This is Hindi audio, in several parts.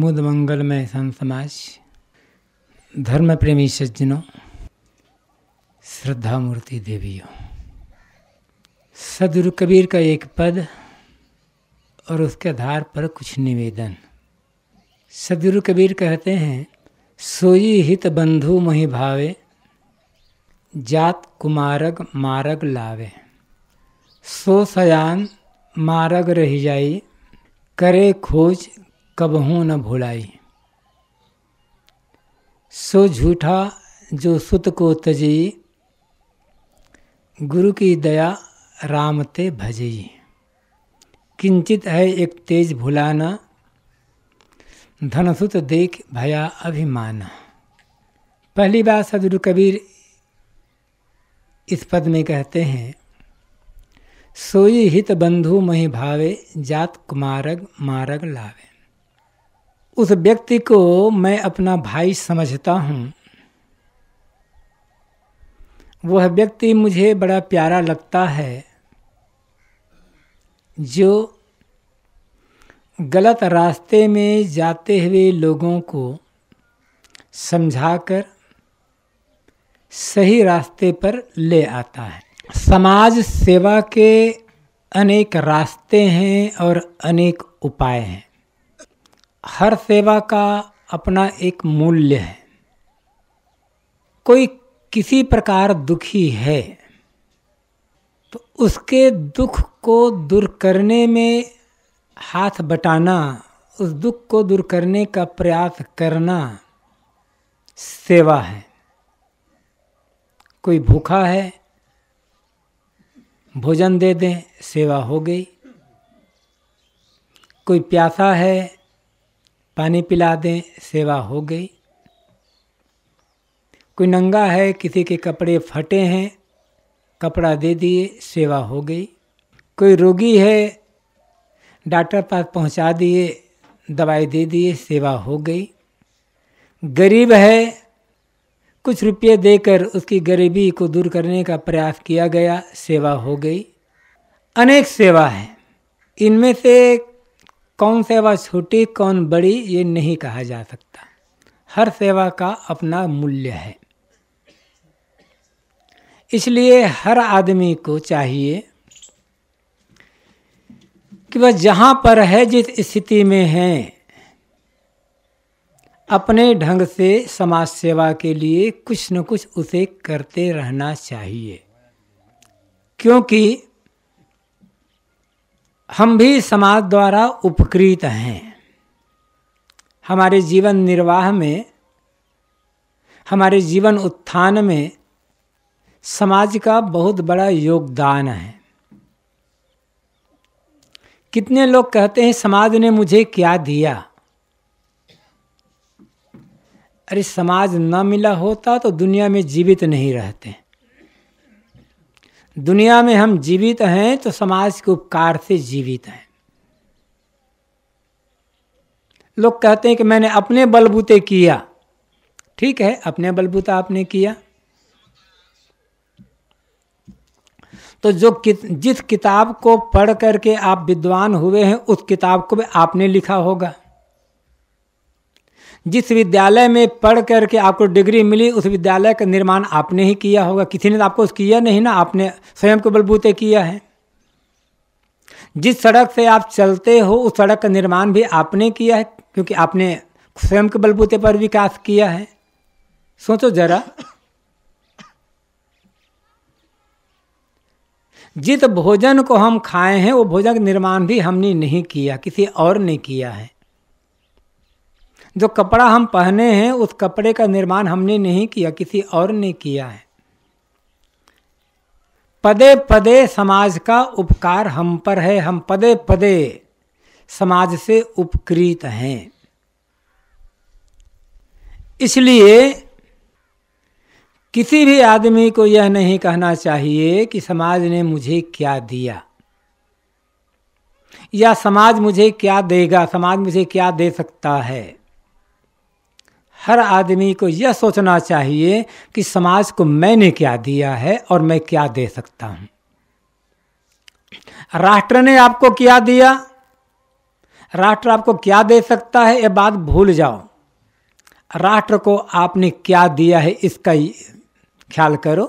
मुद मंगल में संत समाज धर्म प्रेमी सज्जनों श्रद्धा मूर्ति देवियों सदगुरु कबीर का एक पद और उसके आधार पर कुछ निवेदन सदगुरु कबीर कहते हैं सोई हित बंधु मोहि भावे जात कुमारग मारग लावे सो सयान मारग रह जाई करे खोज कब हूँ न भुलाई सो झूठा जो सुत को तजी गुरु की दया राम ते भजी किंचित है एक तेज भुलाना धनसुत देख भया अभिमान पहली बार सदगुरु कबीर इस पद में कहते हैं सोई हित बंधु मही भावे जात कुमारग मारग लावे उस व्यक्ति को मैं अपना भाई समझता हूँ वह व्यक्ति मुझे बड़ा प्यारा लगता है जो गलत रास्ते में जाते हुए लोगों को समझाकर सही रास्ते पर ले आता है समाज सेवा के अनेक रास्ते हैं और अनेक उपाय हैं हर सेवा का अपना एक मूल्य है कोई किसी प्रकार दुखी है तो उसके दुख को दूर करने में हाथ बटाना उस दुख को दूर करने का प्रयास करना सेवा है कोई भूखा है भोजन दे दें सेवा हो गई कोई प्यासा है पानी पिला दें सेवा हो गई कोई नंगा है किसी के कपड़े फटे हैं कपड़ा दे दिए सेवा हो गई कोई रोगी है डॉक्टर पास पहुंचा दिए दवाई दे दिए सेवा हो गई गरीब है कुछ रुपये देकर उसकी गरीबी को दूर करने का प्रयास किया गया सेवा हो गई अनेक सेवा है इनमें से कौन सेवा छोटी कौन बड़ी ये नहीं कहा जा सकता हर सेवा का अपना मूल्य है इसलिए हर आदमी को चाहिए कि वह जहाँ पर है जिस स्थिति में है अपने ढंग से समाज सेवा के लिए कुछ न कुछ उसे करते रहना चाहिए क्योंकि हम भी समाज द्वारा उपकृत हैं हमारे जीवन निर्वाह में हमारे जीवन उत्थान में समाज का बहुत बड़ा योगदान है कितने लोग कहते हैं समाज ने मुझे क्या दिया अरे समाज न मिला होता तो दुनिया में जीवित नहीं रहते दुनिया में हम जीवित हैं तो समाज के उपकार से जीवित हैं लोग कहते हैं कि मैंने अपने बलबूते किया ठीक है अपने बलबूता आपने किया तो जो कि, जिस किताब को पढ़ करके आप विद्वान हुए हैं उस किताब को भी आपने लिखा होगा जिस विद्यालय में पढ़ करके आपको डिग्री मिली उस विद्यालय का निर्माण आपने ही किया होगा किसी ने तो आपको किया नहीं ना आपने स्वयं के बलबूते किया है जिस सड़क से आप चलते हो उस सड़क का निर्माण भी आपने किया है क्योंकि आपने स्वयं के बलबूते पर विकास किया है सोचो जरा जिस भोजन को हम खाए हैं वो भोजन का निर्माण भी हमने नहीं किया किसी और ने किया है जो कपड़ा हम पहने हैं उस कपड़े का निर्माण हमने नहीं किया किसी और ने किया है पदे पदे समाज का उपकार हम पर है हम पदे पदे समाज से उपकृत हैं इसलिए किसी भी आदमी को यह नहीं कहना चाहिए कि समाज ने मुझे क्या दिया या समाज मुझे क्या देगा समाज मुझे क्या दे सकता है हर आदमी को यह सोचना चाहिए कि समाज को मैंने क्या दिया है और मैं क्या दे सकता हूं राष्ट्र ने आपको क्या दिया राष्ट्र आपको क्या दे सकता है यह बात भूल जाओ राष्ट्र को आपने क्या दिया है इसका ख्याल करो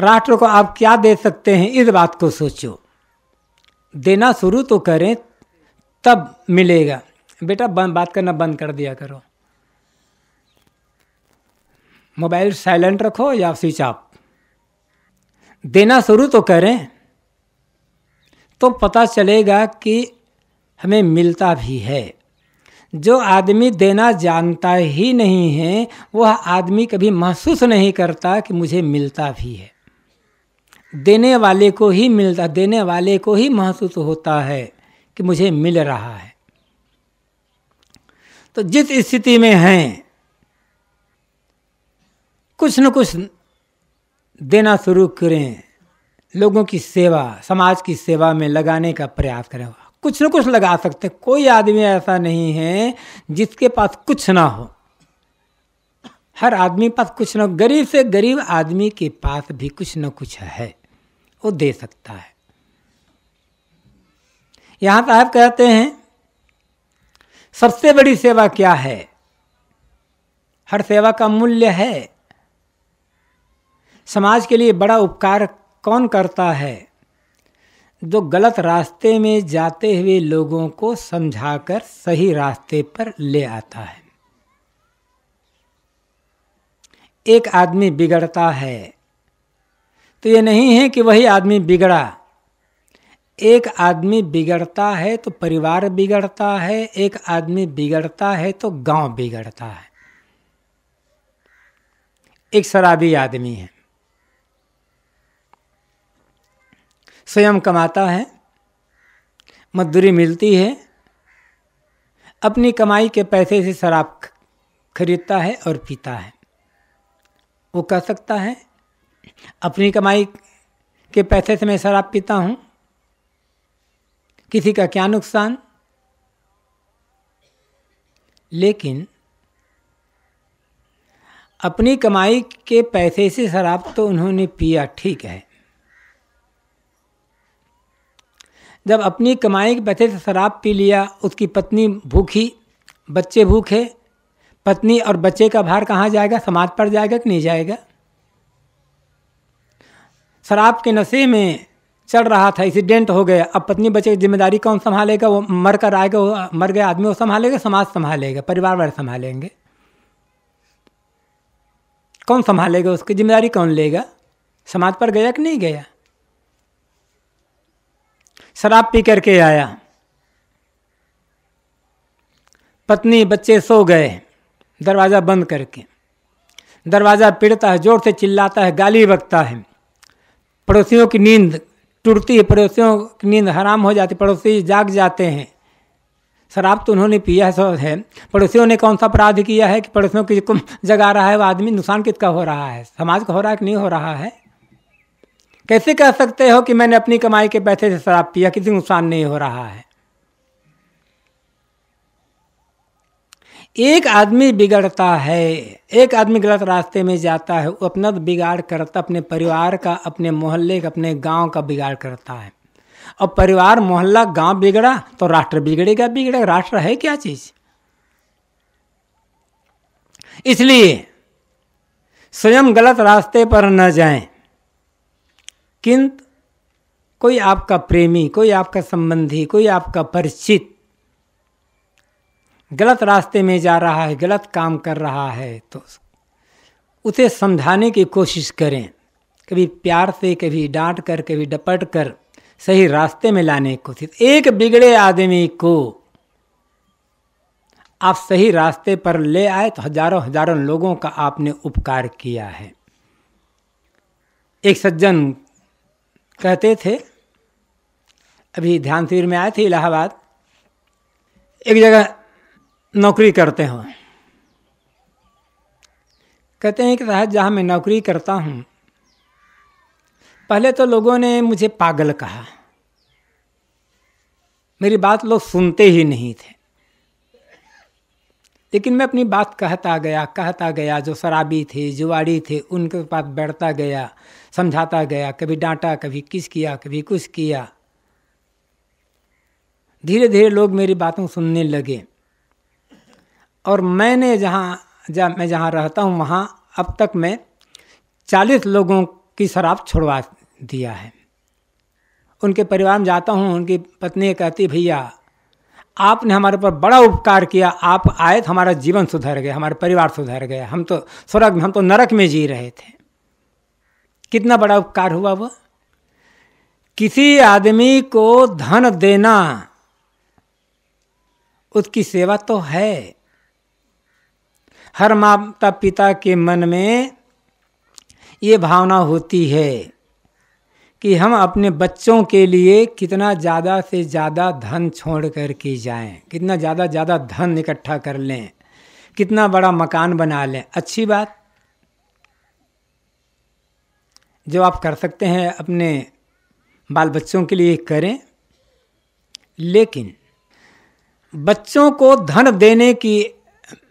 राष्ट्र को आप क्या दे सकते हैं इस बात को सोचो देना शुरू तो करें तब मिलेगा बेटा बात करना बंद कर दिया करो मोबाइल साइलेंट रखो या स्विच ऑफ देना शुरू तो करें तो पता चलेगा कि हमें मिलता भी है जो आदमी देना जानता ही नहीं है वह आदमी कभी महसूस नहीं करता कि मुझे मिलता भी है देने वाले को ही मिलता देने वाले को ही महसूस होता है कि मुझे मिल रहा है तो जिस स्थिति में हैं कुछ न कुछ देना शुरू करें लोगों की सेवा समाज की सेवा में लगाने का प्रयास करें कुछ न कुछ लगा सकते कोई आदमी ऐसा नहीं है जिसके पास कुछ ना हो हर आदमी पास कुछ ना गरीब से गरीब आदमी के पास भी कुछ न कुछ है वो दे सकता है यहाँ साहब कहते हैं सबसे बड़ी सेवा क्या है हर सेवा का मूल्य है समाज के लिए बड़ा उपकार कौन करता है जो गलत रास्ते में जाते हुए लोगों को समझाकर सही रास्ते पर ले आता है एक आदमी बिगड़ता है तो ये नहीं है कि वही आदमी बिगड़ा एक आदमी बिगड़ता है तो परिवार बिगड़ता है एक आदमी बिगड़ता है तो गांव बिगड़ता है एक शराबी आदमी है स्वयं कमाता है मजदूरी मिलती है अपनी कमाई के पैसे से शराब खरीदता है और पीता है वो कह सकता है अपनी कमाई के पैसे से मैं शराब पीता हूँ किसी का क्या नुकसान लेकिन अपनी कमाई के पैसे से शराब तो उन्होंने पिया ठीक है जब अपनी कमाई के पैसे से शराब पी लिया उसकी पत्नी भूखी बच्चे भूखे पत्नी और बच्चे का भार कहाँ जाएगा समाज पर जाएगा कि नहीं जाएगा शराब के नशे में चल रहा था एक्सीडेंट हो गया अब पत्नी बच्चे की जिम्मेदारी कौन संभालेगा वो मर कर आएगा मर गया आदमी वो संभालेगा समाज संभालेगा परिवार वाले संभालेंगे कौन संभालेगा उसकी जिम्मेदारी कौन लेगा समाज पर गया कि नहीं गया शराब पी करके आया पत्नी बच्चे सो गए दरवाज़ा बंद करके दरवाज़ा पिड़ता है ज़ोर से चिल्लाता है गाली बकता है पड़ोसियों की नींद टूटती है पड़ोसियों की नींद हराम हो जाती पड़ोसी जाग जाते हैं शराब तो उन्होंने पिया है है पड़ोसियों ने कौन सा अपराध किया है कि पड़ोसियों की जगा रहा है वो आदमी नुकसान कितना हो रहा है समाज का हो रहा है कि नहीं हो रहा है कैसे कह सकते हो कि मैंने अपनी कमाई के पैसे से शराब पिया किसी नुकसान नहीं हो रहा है एक आदमी बिगड़ता है एक आदमी गलत रास्ते में जाता है वो अपना तो बिगाड़ करता अपने परिवार का अपने मोहल्ले का अपने गांव का बिगाड़ करता है अब परिवार मोहल्ला गांव बिगड़ा तो राष्ट्र बिगड़ेगा बिगड़ेगा राष्ट्र है क्या चीज़ इसलिए स्वयं गलत रास्ते पर न जाएं किंतु कोई आपका प्रेमी कोई आपका संबंधी कोई आपका परिचित गलत रास्ते में जा रहा है गलत काम कर रहा है तो उसे समझाने की कोशिश करें कभी प्यार से कभी डांट कर कभी डपट कर सही रास्ते में लाने की कोशिश एक बिगड़े आदमी को आप सही रास्ते पर ले आए तो हजारों हजारों लोगों का आपने उपकार किया है एक सज्जन कहते थे अभी ध्यान शिविर में आए थे इलाहाबाद एक जगह नौकरी करते हो कहते हैं कि साहब जहाँ मैं नौकरी करता हूँ पहले तो लोगों ने मुझे पागल कहा मेरी बात लोग सुनते ही नहीं थे लेकिन मैं अपनी बात कहता गया कहता गया जो शराबी थे जुआड़ी थे उनके पास बैठता गया समझाता गया कभी डांटा कभी किस किया कभी कुछ किया धीरे धीरे लोग मेरी बातों सुनने लगे और मैंने जहाँ जहाँ मैं जहाँ रहता हूँ वहाँ अब तक मैं चालीस लोगों की शराब छुड़वा दिया है उनके परिवार में जाता हूँ उनकी पत्नी कहती भैया आपने हमारे ऊपर बड़ा उपकार किया आप आए तो हमारा जीवन सुधर गया हमारा परिवार सुधर गया हम तो स्वर्ग में हम तो नरक में जी रहे थे कितना बड़ा उपकार हुआ वह किसी आदमी को धन देना उसकी सेवा तो है हर माता पिता के मन में ये भावना होती है कि हम अपने बच्चों के लिए कितना ज़्यादा से ज़्यादा धन छोड़ कर के जाएँ कितना ज़्यादा ज़्यादा धन इकट्ठा कर लें कितना बड़ा मकान बना लें अच्छी बात जो आप कर सकते हैं अपने बाल बच्चों के लिए करें लेकिन बच्चों को धन देने की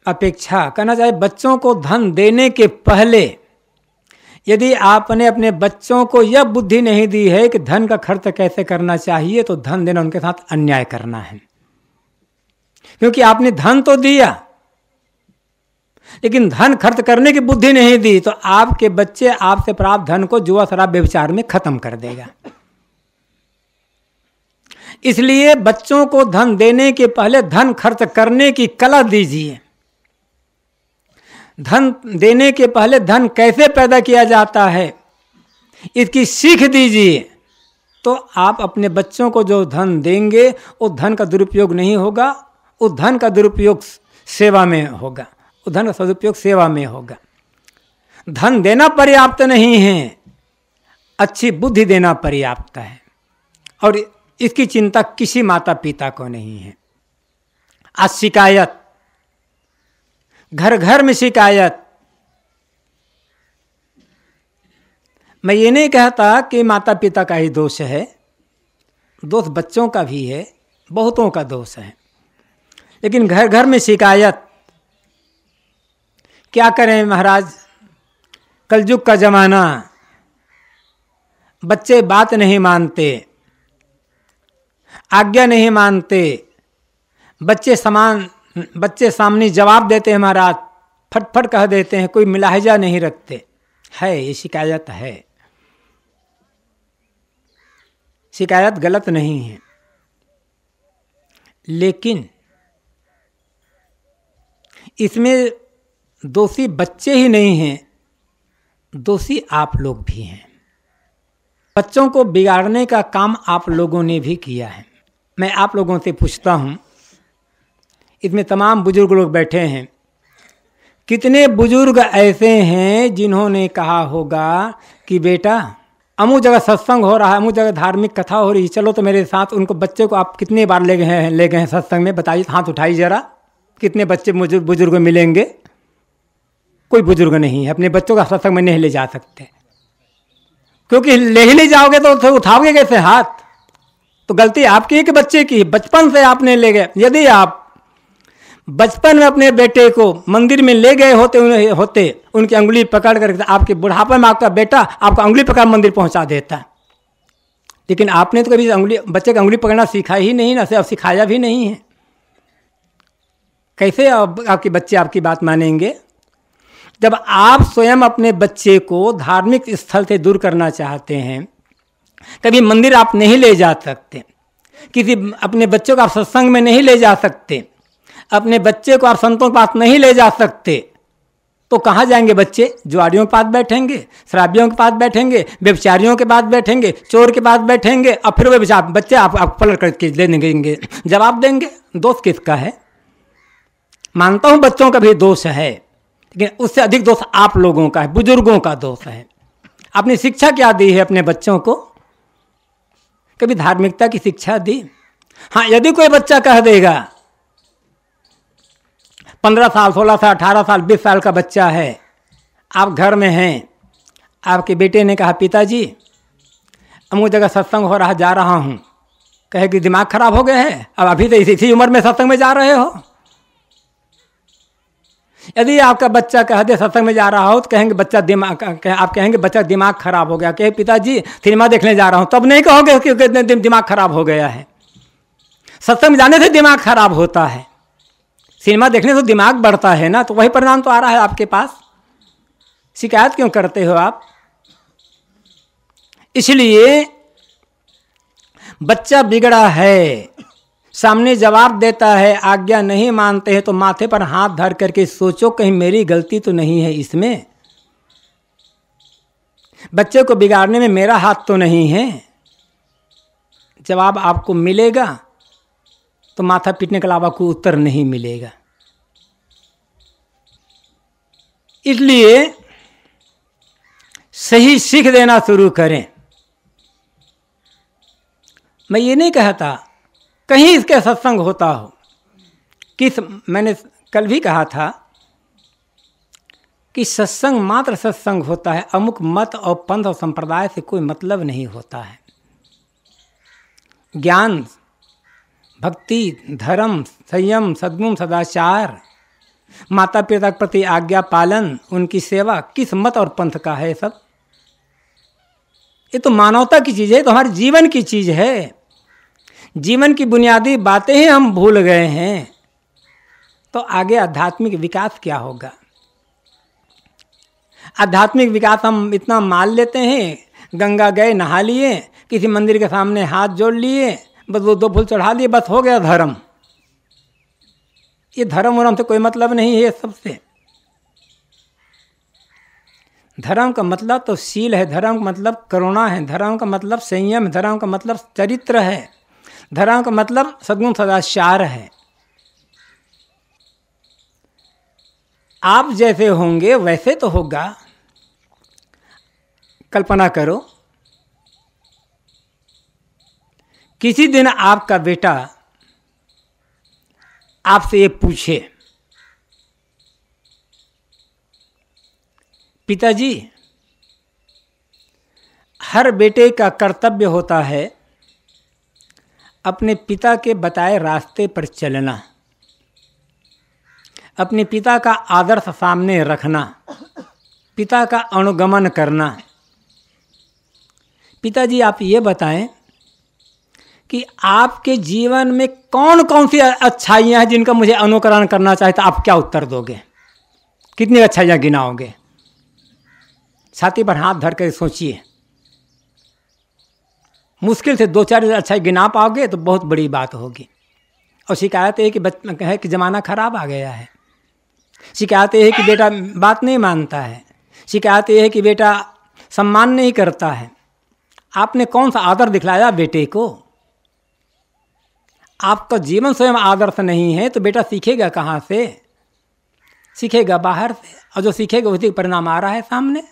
अपेक्षा कहना चाहिए बच्चों को धन देने के पहले यदि आपने अपने बच्चों को यह बुद्धि नहीं दी है कि धन का खर्च कैसे करना चाहिए तो धन देना उनके साथ अन्याय करना है क्योंकि आपने धन तो दिया लेकिन धन खर्च करने की बुद्धि नहीं दी तो आपके बच्चे आपसे प्राप्त धन को जुआ शराब व्यविचार में खत्म कर देगा इसलिए बच्चों को धन देने के पहले धन खर्च करने की कला दीजिए धन देने के पहले धन कैसे पैदा किया जाता है इसकी सीख दीजिए तो आप अपने बच्चों को जो धन देंगे वो धन का दुरुपयोग नहीं होगा उस धन का दुरुपयोग सेवा में होगा उस धन का सदुपयोग सेवा में होगा धन देना पर्याप्त नहीं है अच्छी बुद्धि देना पर्याप्त है और इसकी चिंता किसी माता पिता को नहीं है आज शिकायत घर घर में शिकायत मैं ये नहीं कहता कि माता पिता का ही दोष है दोष बच्चों का भी है बहुतों का दोष है लेकिन घर घर में शिकायत क्या करें महाराज कलयुग का ज़माना बच्चे बात नहीं मानते आज्ञा नहीं मानते बच्चे समान बच्चे सामने जवाब देते हैं महाराज फटफट कह देते हैं कोई मिलाहजा नहीं रखते है ये शिकायत है शिकायत गलत नहीं है लेकिन इसमें दोषी बच्चे ही नहीं हैं दोषी आप लोग भी हैं बच्चों को बिगाड़ने का काम आप लोगों ने भी किया है मैं आप लोगों से पूछता हूँ इसमें तमाम बुजुर्ग लोग बैठे हैं कितने बुजुर्ग ऐसे हैं जिन्होंने कहा होगा कि बेटा अमू जगह सत्संग हो रहा है अमू जगह धार्मिक कथा हो रही है चलो तो मेरे साथ उनको बच्चे को आप कितने बार ले गए हैं ले गए हैं सत्संग में बताइए हाथ उठाइए जरा कितने बच्चे बुजुर्ग मिलेंगे कोई बुजुर्ग नहीं है अपने बच्चों का सत्संग में नहीं ले जा सकते क्योंकि ले ही नहीं जाओगे तो, तो उठाओगे कैसे हाथ तो गलती आपकी है कि बच्चे की बचपन से आपने ले गए यदि आप बचपन में अपने बेटे को मंदिर में ले गए होते उन्हें होते उनकी अंगुली पकड़ कर आपके बुढ़ापे में आपका बेटा आपका अंगुली पकड़ मंदिर पहुंचा देता लेकिन आपने तो कभी अंगुली बच्चे का अंगुली पकड़ना सीखा ही नहीं ना अब सिखाया भी नहीं है कैसे आप, आपके बच्चे आपकी बात मानेंगे जब आप स्वयं अपने बच्चे को धार्मिक स्थल से दूर करना चाहते हैं कभी मंदिर आप नहीं ले जा सकते किसी अपने बच्चों को आप सत्संग में नहीं ले जा सकते अपने बच्चे को आप संतों के पास नहीं ले जा सकते तो कहाँ जाएंगे बच्चे जुआड़ियों के पास बैठेंगे शराबियों के पास बैठेंगे व्यवचारियों के पास बैठेंगे चोर के पास बैठेंगे और फिर वे बच्चे आप, आप पलट करके ले देंगे जवाब देंगे दोष किसका है मानता हूँ बच्चों का भी दोष है लेकिन उससे अधिक दोष आप लोगों का है बुजुर्गों का दोष है अपनी शिक्षा क्या दी है अपने बच्चों को कभी धार्मिकता की शिक्षा दी हाँ यदि कोई बच्चा कह देगा पंद्रह साल सोलह साल अठारह साल बीस साल का बच्चा है आप घर में हैं आपके बेटे ने कहा पिताजी अब मुझे जगह सत्संग हो रहा जा रहा हूँ कहे कि दिमाग खराब हो गया है अब अभी तो इसी इसी उम्र में सत्संग में जा रहे हो यदि आपका बच्चा कह दे सत्संग में जा रहा हो तो कहेंगे बच्चा दिमाग कह, आप कहेंगे बच्चा दिमाग खराब हो गया कहे पिताजी सिनेमा देखने जा रहा हूँ तब नहीं कहोगे कि दिमाग खराब हो गया है सत्संग में जाने से दिमाग खराब होता है सिनेमा देखने से दिमाग बढ़ता है ना तो वही परिणाम तो आ रहा है आपके पास शिकायत क्यों करते हो आप इसलिए बच्चा बिगड़ा है सामने जवाब देता है आज्ञा नहीं मानते हैं तो माथे पर हाथ धर करके सोचो कहीं मेरी गलती तो नहीं है इसमें बच्चे को बिगाड़ने में मेरा हाथ तो नहीं है जवाब आपको मिलेगा तो माथा पीटने के अलावा कोई उत्तर नहीं मिलेगा इसलिए सही सीख देना शुरू करें मैं ये नहीं कहता कहीं इसके सत्संग होता हो किस मैंने कल भी कहा था कि सत्संग मात्र सत्संग होता है अमुक मत और पंथ और संप्रदाय से कोई मतलब नहीं होता है ज्ञान भक्ति धर्म संयम सद्गुण सदाचार माता पिता के प्रति आज्ञा पालन उनकी सेवा किस मत और पंथ का है सब ये तो मानवता की चीज़ है तो हमारे जीवन की चीज़ है जीवन की बुनियादी बातें ही हम भूल गए हैं तो आगे आध्यात्मिक विकास क्या होगा आध्यात्मिक विकास हम इतना मान लेते हैं गंगा गए नहा लिए किसी मंदिर के सामने हाथ जोड़ लिए बस वो दो फूल चढ़ा लिए बस हो गया धर्म ये धर्म वर्म से कोई मतलब नहीं है सबसे धर्म का मतलब तो शील है धर्म का मतलब करुणा है धर्म का मतलब संयम धर्म का मतलब चरित्र है धर्म का मतलब सगुण सदाचार है आप जैसे होंगे वैसे तो होगा कल्पना करो किसी दिन आपका बेटा आपसे ये पूछे पिताजी हर बेटे का कर्तव्य होता है अपने पिता के बताए रास्ते पर चलना अपने पिता का आदर्श सामने रखना पिता का अनुगमन करना पिताजी आप ये बताएं कि आपके जीवन में कौन कौन सी अच्छाइयाँ हैं जिनका मुझे अनुकरण करना चाहिए तो आप क्या उत्तर दोगे कितनी अच्छाइयाँ गिनाओगे छाती पर हाथ धर कर सोचिए मुश्किल से दो चार अच्छाई गिना पाओगे तो बहुत बड़ी बात होगी और शिकायत ये कि है कि ज़माना ख़राब आ गया है शिकायत ये है कि बेटा बात नहीं मानता है शिकायत ये है कि बेटा सम्मान नहीं करता है आपने कौन सा आदर दिखलाया बेटे को आपका जीवन स्वयं आदर्श नहीं है तो बेटा सीखेगा कहाँ से सीखेगा बाहर से और जो सीखेगा उसी परिणाम आ रहा है सामने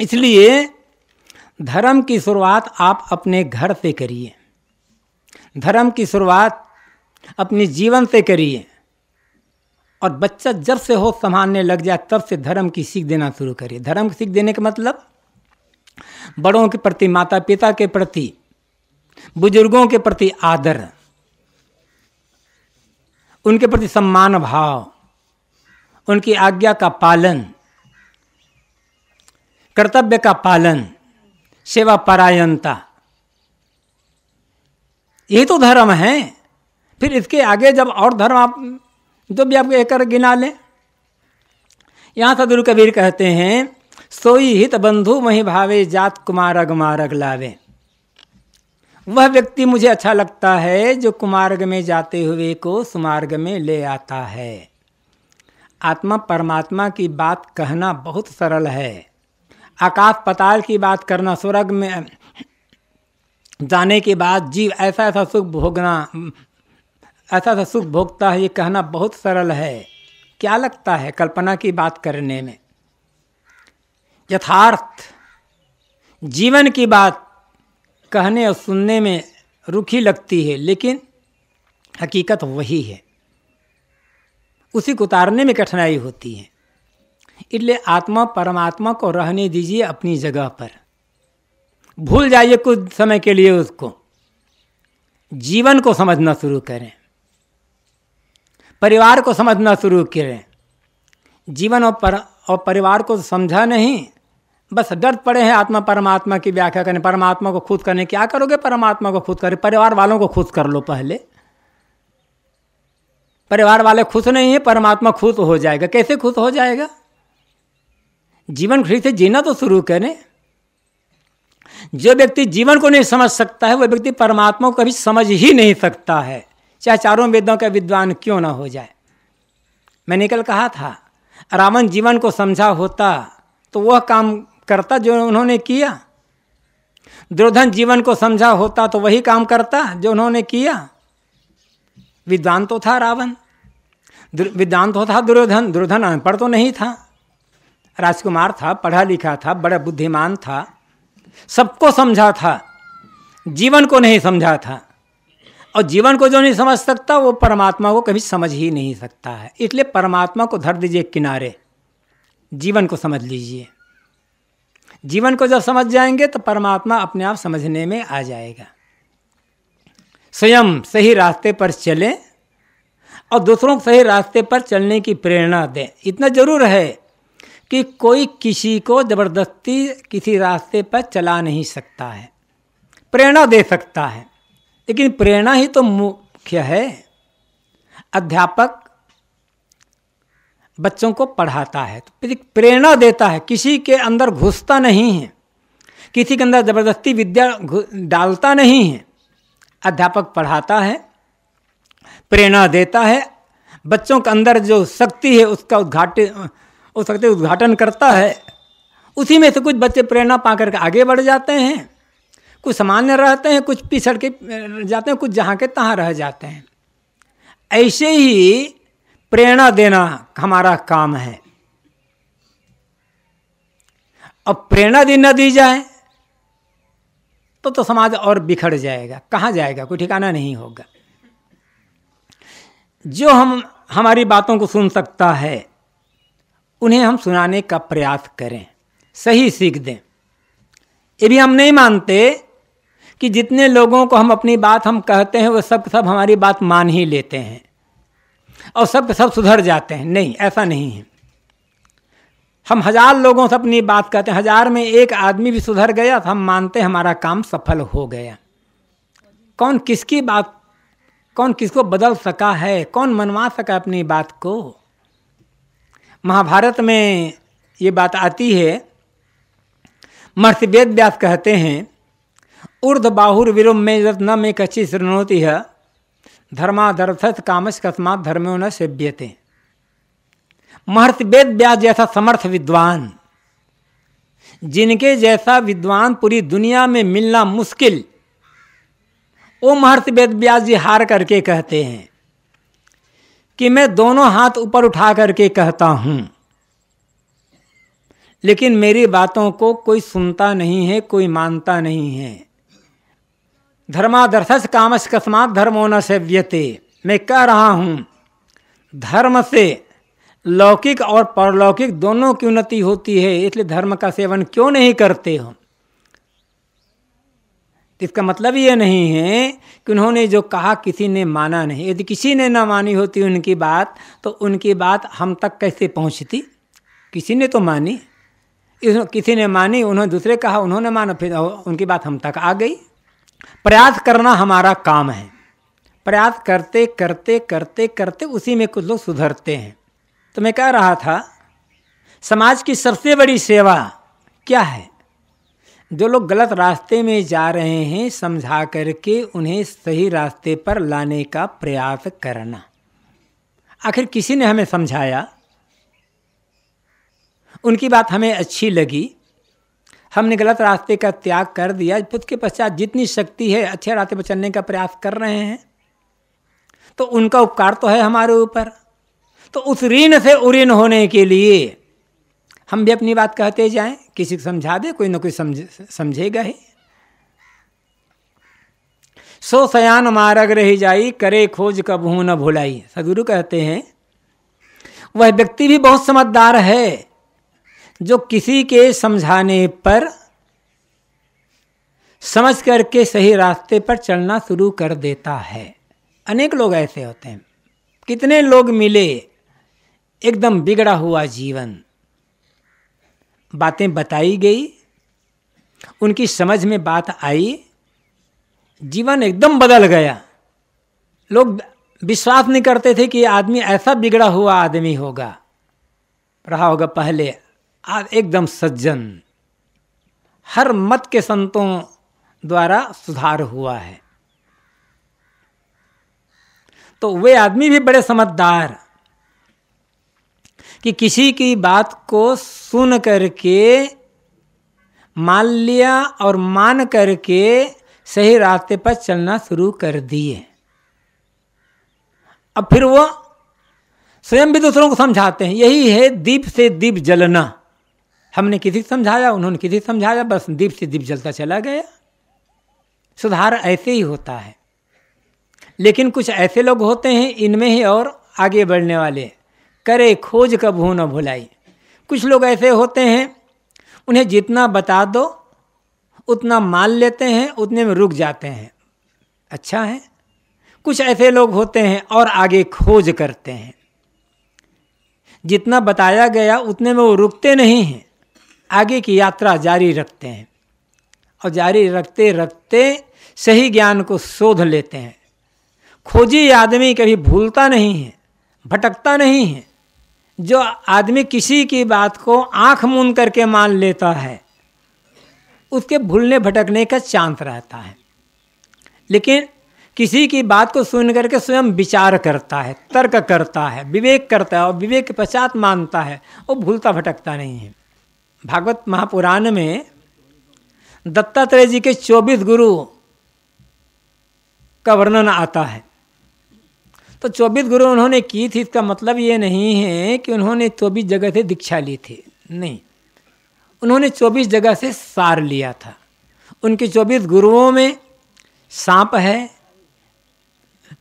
इसलिए धर्म की शुरुआत आप अपने घर से करिए धर्म की शुरुआत अपने जीवन से करिए और बच्चा जब से हो संभालने लग जाए तब से धर्म की सीख देना शुरू करिए धर्म की सीख देने का मतलब बड़ों के प्रति माता पिता के प्रति बुजुर्गों के प्रति आदर उनके प्रति सम्मान भाव उनकी आज्ञा का पालन कर्तव्य का पालन सेवा परायणता ये तो धर्म है फिर इसके आगे जब और धर्म आप जो भी आपको एक कर गिना लें यहाँ सदगुरु कबीर कहते हैं सोई हित बंधु मही भावे जात कुमारग मारग लावे वह व्यक्ति मुझे अच्छा लगता है जो कुमार्ग में जाते हुए को सुमार्ग में ले आता है आत्मा परमात्मा की बात कहना बहुत सरल है आकाश पताल की बात करना स्वर्ग में जाने के बाद जीव ऐसा ऐसा सुख भोगना ऐसा ऐसा सुख भोगता है ये कहना बहुत सरल है क्या लगता है कल्पना की बात करने में यथार्थ जीवन की बात कहने और सुनने में रुखी लगती है लेकिन हकीकत वही है उसी को उतारने में कठिनाई होती है इसलिए आत्मा परमात्मा को रहने दीजिए अपनी जगह पर भूल जाइए कुछ समय के लिए उसको जीवन को समझना शुरू करें परिवार को समझना शुरू करें जीवन और पर और परिवार को समझा नहीं बस डर पड़े हैं आत्मा परमात्मा की व्याख्या करने परमात्मा को खुद करने क्या करोगे परमात्मा को खुद करे परिवार वालों को खुद कर लो पहले परिवार वाले खुश नहीं है परमात्मा खुश हो जाएगा कैसे खुश हो जाएगा जीवन खुशी से जीना तो शुरू करें जो व्यक्ति जीवन को नहीं समझ सकता है वह व्यक्ति परमात्मा को कभी समझ ही नहीं सकता है चाहे चारों वेदों का विद्वान क्यों ना हो जाए मैंने कल कहा था रावण जीवन को समझा होता तो वह काम करता जो उन्होंने किया दुर्धन जीवन को समझा होता तो वही काम करता जो उन्होंने किया विद्वान तो था रावण विद्वान तो था दुर्योधन दुर्योधन अनपढ़ तो नहीं था राजकुमार था पढ़ा लिखा था बड़ा बुद्धिमान था सबको समझा था जीवन को नहीं समझा था और जीवन को जो नहीं समझ सकता वो परमात्मा को कभी समझ ही नहीं सकता है इसलिए परमात्मा को धर दीजिए किनारे जीवन को समझ लीजिए जीवन को जब समझ जाएंगे तो परमात्मा अपने आप समझने में आ जाएगा स्वयं सही रास्ते पर चलें और दूसरों को सही रास्ते पर चलने की प्रेरणा दें इतना ज़रूर है कि कोई किसी को ज़बरदस्ती किसी रास्ते पर चला नहीं सकता है प्रेरणा दे सकता है लेकिन प्रेरणा ही तो मुख्य है अध्यापक बच्चों को पढ़ाता है तो प्रेरणा देता है किसी के अंदर घुसता नहीं है किसी के अंदर ज़बरदस्ती विद्या डालता नहीं है अध्यापक पढ़ाता है प्रेरणा देता है बच्चों के अंदर जो शक्ति है उसका उद्घाटन उस शक्ति उद्घाटन करता है उसी में से कुछ बच्चे प्रेरणा पा करके आगे बढ़ जाते हैं कुछ सामान्य रहते हैं कुछ पिछड़ के जाते हैं कुछ जहाँ के तहाँ रह जाते हैं ऐसे ही प्रेरणा देना हमारा काम है अब प्रेरणा दी न दी जाए तो तो समाज और बिखर जाएगा कहाँ जाएगा कोई ठिकाना नहीं होगा जो हम हमारी बातों को सुन सकता है उन्हें हम सुनाने का प्रयास करें सही सीख दें ये भी हम नहीं मानते कि जितने लोगों को हम अपनी बात हम कहते हैं वो सब सब हमारी बात मान ही लेते हैं और सब सब सुधर जाते हैं नहीं ऐसा नहीं है हम हजार लोगों से अपनी बात कहते हैं हजार में एक आदमी भी सुधर गया तो हम मानते हैं हमारा काम सफल हो गया कौन किसकी बात कौन किसको बदल सका है कौन मनवा सका अपनी बात को महाभारत में ये बात आती है महर्षि वेद व्यास कहते हैं ऊर्ध बाहुर विरुम में न में कच्ची श्रृणोती है धर्माधर्थ कामस कस्मात धर्मो न सेव्यते महर्त वेद व्यास जैसा समर्थ विद्वान जिनके जैसा विद्वान पूरी दुनिया में मिलना मुश्किल वो महर्त वेद व्यास जी हार करके कहते हैं कि मैं दोनों हाथ ऊपर उठा करके कहता हूं लेकिन मेरी बातों को कोई सुनता नहीं है कोई मानता नहीं है काम से कस्मात धर्मो न सेव्यते मैं कह रहा हूँ धर्म से लौकिक और परलौकिक दोनों की उन्नति होती है इसलिए धर्म का सेवन क्यों नहीं करते हो इसका मतलब ये नहीं है कि उन्होंने जो कहा किसी ने माना नहीं यदि किसी ने ना मानी होती उनकी बात तो उनकी बात हम तक कैसे पहुंचती किसी ने तो मानी किसी ने मानी उन्होंने दूसरे कहा उन्होंने माना फिर उनकी बात हम तक आ गई प्रयास करना हमारा काम है प्रयास करते करते करते करते उसी में कुछ लोग सुधरते हैं तो मैं कह रहा था समाज की सबसे बड़ी सेवा क्या है जो लोग गलत रास्ते में जा रहे हैं समझा करके उन्हें सही रास्ते पर लाने का प्रयास करना आखिर किसी ने हमें समझाया उनकी बात हमें अच्छी लगी हमने गलत रास्ते का त्याग कर दिया खुद के पश्चात जितनी शक्ति है अच्छे रास्ते पर चलने का प्रयास कर रहे हैं तो उनका उपकार तो है हमारे ऊपर तो उस ऋण से उऋण होने के लिए हम भी अपनी बात कहते जाएं किसी को समझा दे कोई ना कोई समझ समझेगा ही सो सयान मारग रही जाई करे खोज कबू न भुलाई सदगुरु कहते हैं वह व्यक्ति भी बहुत समझदार है जो किसी के समझाने पर समझ करके सही रास्ते पर चलना शुरू कर देता है अनेक लोग ऐसे होते हैं कितने लोग मिले एकदम बिगड़ा हुआ जीवन बातें बताई गई उनकी समझ में बात आई जीवन एकदम बदल गया लोग विश्वास नहीं करते थे कि आदमी ऐसा बिगड़ा हुआ आदमी होगा रहा होगा पहले और एकदम सज्जन हर मत के संतों द्वारा सुधार हुआ है तो वे आदमी भी बड़े समझदार कि किसी की बात को सुन करके मान लिया और मान करके सही रास्ते पर चलना शुरू कर दिए अब फिर वो स्वयं भी दूसरों को समझाते हैं यही है दीप से दीप जलना हमने किसी समझाया उन्होंने किसी समझाया बस दीप से दीप जलता चला गया सुधार ऐसे ही होता है लेकिन कुछ ऐसे लोग होते हैं इनमें ही और आगे बढ़ने वाले करे खोज कब हो न भुलाई कुछ लोग ऐसे होते हैं उन्हें जितना बता दो उतना मान लेते हैं उतने में रुक जाते हैं अच्छा है कुछ ऐसे लोग होते हैं और आगे खोज करते हैं जितना बताया गया उतने में वो रुकते नहीं हैं आगे की यात्रा जारी रखते हैं और जारी रखते रखते सही ज्ञान को शोध लेते हैं खोजी आदमी कभी भूलता नहीं है भटकता नहीं है जो आदमी किसी की बात को आंख मून करके मान लेता है उसके भूलने भटकने का चांस रहता है लेकिन किसी की बात को सुन करके स्वयं विचार करता है तर्क करता है विवेक करता है और विवेक के पश्चात मानता है और भूलता भटकता नहीं है भागवत महापुराण में दत्तात्रेय जी के चौबीस गुरु का वर्णन आता है तो चौबीस गुरु उन्होंने की थी इसका मतलब ये नहीं है कि उन्होंने चौबीस जगह से दीक्षा ली थी नहीं उन्होंने चौबीस जगह से सार लिया था उनके चौबीस गुरुओं में सांप है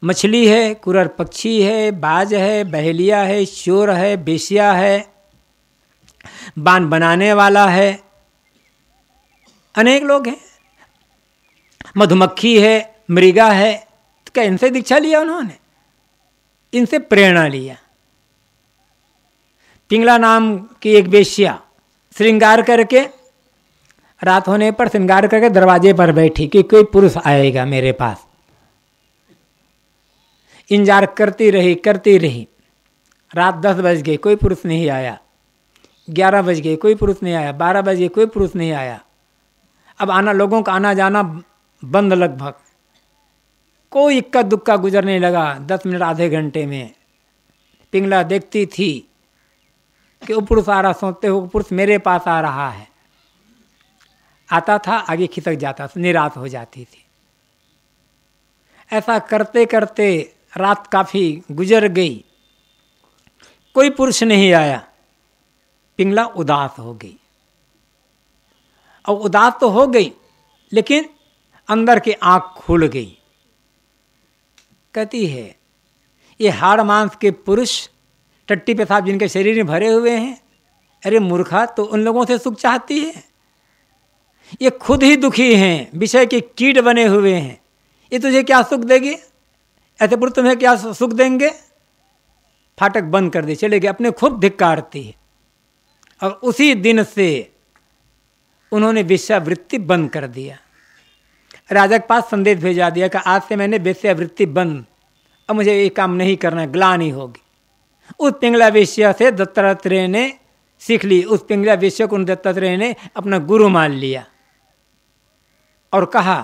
मछली है कुरर पक्षी है बाज है बहेलिया है शोर है बेसिया है बांध बनाने वाला है अनेक लोग हैं मधुमक्खी है मृगा है तो क्या इनसे दीक्षा लिया उन्होंने इनसे प्रेरणा लिया पिंगला नाम की एक बेशिया श्रृंगार करके रात होने पर श्रृंगार करके दरवाजे पर बैठी कि कोई पुरुष आएगा मेरे पास इंतजार करती रही करती रही रात दस बज गई कोई पुरुष नहीं आया ग्यारह बज गए कोई पुरुष नहीं आया बारह बज गए कोई पुरुष नहीं आया अब आना लोगों का आना जाना बंद लगभग कोई इक्का दुक्का गुजरने लगा दस मिनट आधे घंटे में पिंगला देखती थी कि वो पुरुष आ रहा सोचते हो पुरुष मेरे पास आ रहा है आता था आगे खिसक जाता था निराश हो जाती थी ऐसा करते करते रात काफ़ी गुजर गई कोई पुरुष नहीं आया पिंगला उदास हो गई अब उदास तो हो गई लेकिन अंदर की आंख खुल गई कहती है ये हाड़ मांस के पुरुष टट्टी पेशाब जिनके शरीर में भरे हुए हैं अरे मूर्खा तो उन लोगों से सुख चाहती है ये खुद ही दुखी हैं विषय के कीट बने हुए हैं ये तुझे क्या सुख देगी ऐसे पुरुष तुम्हें क्या सुख देंगे फाटक बंद कर दे चले गए अपने खूब धिक्कारती है और उसी दिन से उन्होंने वेश्यावृत्ति बंद कर दिया राजा के पास संदेश भेजा दिया कि आज से मैंने वेश्यावृत्ति बंद अब मुझे ये काम नहीं करना ग्लानी होगी उस पिंगला विषय से दत्तात्रेय ने सीख ली उस पिंगला विषय को दत्तात्रेय ने अपना गुरु मान लिया और कहा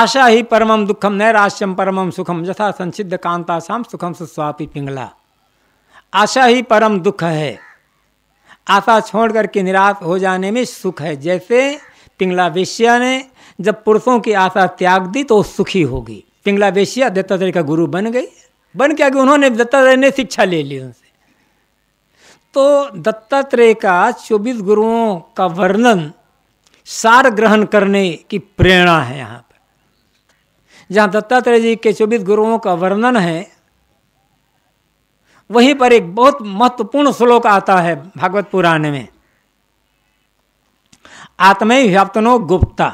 आशा ही परमम दुखम नैराश्यम परमम सुखम यथा संसिद्ध शाम सुखम सुस्वापी पिंगला आशा ही परम दुख है आशा छोड़ करके निराश हो जाने में सुख है जैसे पिंगला वेश्या ने जब पुरुषों की आशा त्याग दी तो सुखी होगी पिंगला वेश्या दत्तात्रेय का गुरु बन गई बन क्या कि उन्होंने दत्तात्रेय ने शिक्षा ले ली उनसे तो दत्तात्रेय का चौबीस गुरुओं का वर्णन सार ग्रहण करने की प्रेरणा है यहाँ पर जहाँ दत्तात्रेय जी के चौबीस गुरुओं का वर्णन है वहीं पर एक बहुत महत्वपूर्ण श्लोक आता है भागवत पुराण में आत्मय व्याप्तनो गुप्ता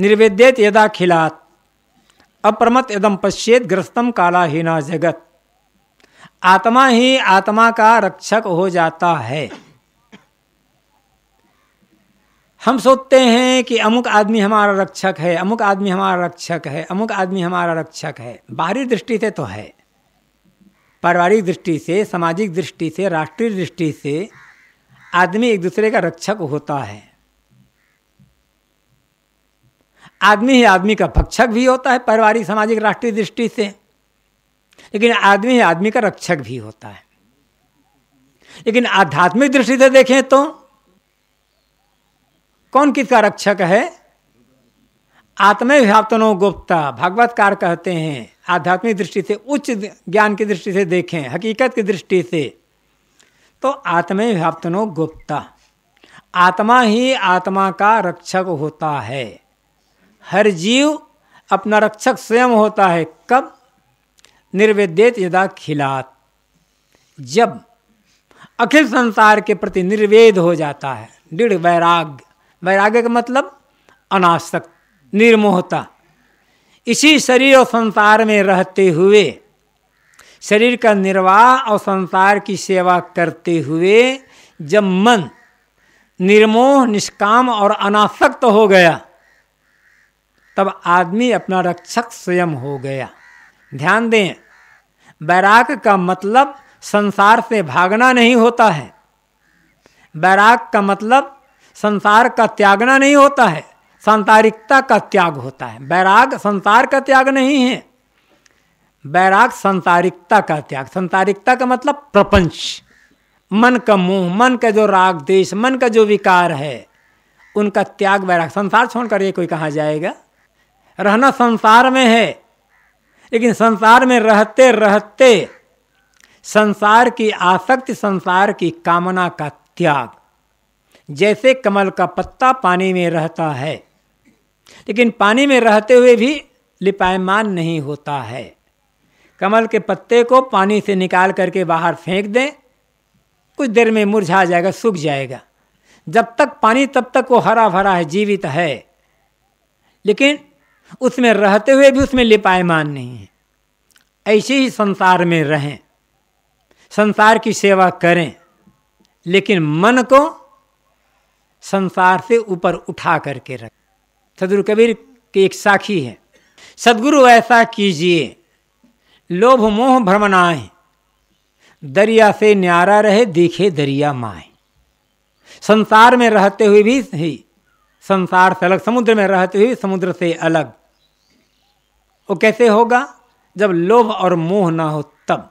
निर्वेद्यत यदा खिलात अप्रमत यदम पश्चेत ग्रस्तम कालाहीना जगत आत्मा ही आत्मा का रक्षक हो जाता है हम सोचते हैं कि अमुक आदमी हमारा रक्षक है अमुक आदमी हमारा रक्षक है अमुक आदमी हमारा रक्षक है बाहरी दृष्टि से तो है पारिवारिक दृष्टि से सामाजिक दृष्टि से राष्ट्रीय दृष्टि से आदमी एक दूसरे का रक्षक होता है आदमी ही आदमी का भक्षक भी होता है पारिवारिक सामाजिक राष्ट्रीय दृष्टि से लेकिन आदमी ही आदमी का रक्षक भी होता है लेकिन आध्यात्मिक दृष्टि से देखें तो कौन किसका रक्षक है व्याप्तनो गुप्ता भगवत कार कहते हैं आध्यात्मिक दृष्टि से उच्च ज्ञान की दृष्टि से देखें हकीकत की दृष्टि से तो आत्मे व्याप्तनो गुप्ता आत्मा ही आत्मा का रक्षक होता है हर जीव अपना रक्षक स्वयं होता है कब निर्वेदित यदा खिलात जब अखिल संसार के प्रति निर्वेद हो जाता है दृढ़ वैराग्य वैराग्य का मतलब अनासक्त निर्मोहता इसी शरीर और संसार में रहते हुए शरीर का निर्वाह और संसार की सेवा करते हुए जब मन निर्मोह निष्काम और अनासक्त हो गया तब आदमी अपना रक्षक स्वयं हो गया ध्यान दें बैराग का मतलब संसार से भागना नहीं होता है बैराग का मतलब संसार का त्यागना नहीं होता है सांसारिकता का त्याग होता है बैराग संसार का त्याग नहीं है बैराग संसारिकता का त्याग संसारिकता का मतलब प्रपंच मन का मोह मन का जो राग देश मन का जो विकार है उनका त्याग बैराग संसार छोड़कर ये कोई कहा जाएगा रहना संसार में है लेकिन संसार में रहते रहते संसार की आसक्ति संसार की कामना का त्याग जैसे कमल का पत्ता पानी में रहता है लेकिन पानी में रहते हुए भी लिपायमान नहीं होता है कमल के पत्ते को पानी से निकाल करके बाहर फेंक दें कुछ देर में मुरझा जाएगा सूख जाएगा जब तक पानी तब तक वो हरा भरा है जीवित है लेकिन उसमें रहते हुए भी उसमें लिपायमान नहीं है ऐसे ही संसार में रहें संसार की सेवा करें लेकिन मन को संसार से ऊपर उठा करके रखें सदगुरु कबीर की एक साखी है सदगुरु ऐसा कीजिए लोभ मोह भ्रम नाए दरिया से न्यारा रहे दिखे दरिया माए संसार में रहते हुए भी ही संसार से अलग समुद्र में रहते हुए समुद्र से अलग वो कैसे होगा जब लोभ और मोह ना हो तब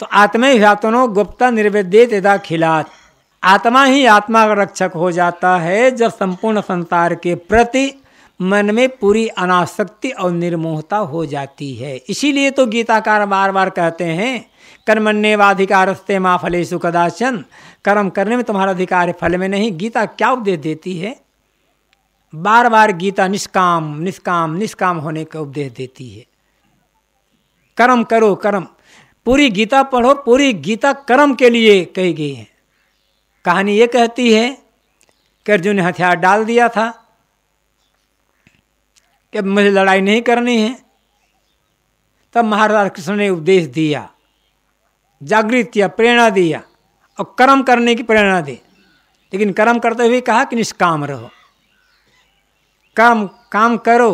तो आत्मय व्यातनो गुप्ता निर्वेद्य यदा खिलात आत्मा ही आत्मा का रक्षक हो जाता है जब संपूर्ण संसार के प्रति मन में पूरी अनासक्ति और निर्मोहता हो जाती है इसीलिए तो गीताकार बार बार कहते हैं कर्मण्यवाधिकारस्ते माँ फलेशु कदाचन कर्म करने में तुम्हारा अधिकार है फल में नहीं गीता क्या उपदेश देती है बार बार गीता निष्काम निष्काम निष्काम होने का उपदेश देती है कर्म करो कर्म पूरी गीता पढ़ो पूरी गीता कर्म के लिए कही गई है कहानी ये कहती है कि अर्जुन ने हथियार डाल दिया था कि मुझे लड़ाई नहीं करनी है तब महाराज कृष्ण ने उपदेश दिया जागृत किया प्रेरणा दिया और कर्म करने की प्रेरणा दी लेकिन कर्म करते हुए कहा कि निष्काम रहो कर्म काम करो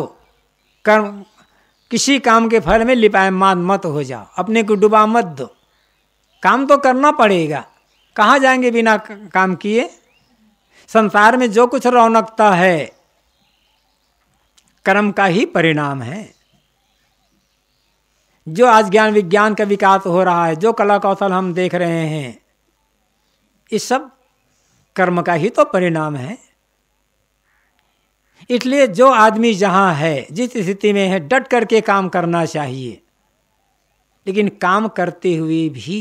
कर्म किसी काम के फल में मान मत हो जाओ अपने को डुबा मत दो काम तो करना पड़ेगा कहाँ जाएंगे बिना काम किए संसार में जो कुछ रौनकता है कर्म का ही परिणाम है जो आज ज्ञान विज्ञान का विकास हो रहा है जो कला कौशल हम देख रहे हैं इस सब कर्म का ही तो परिणाम है इसलिए जो आदमी जहाँ है जिस स्थिति में है डट करके काम करना चाहिए लेकिन काम करते हुए भी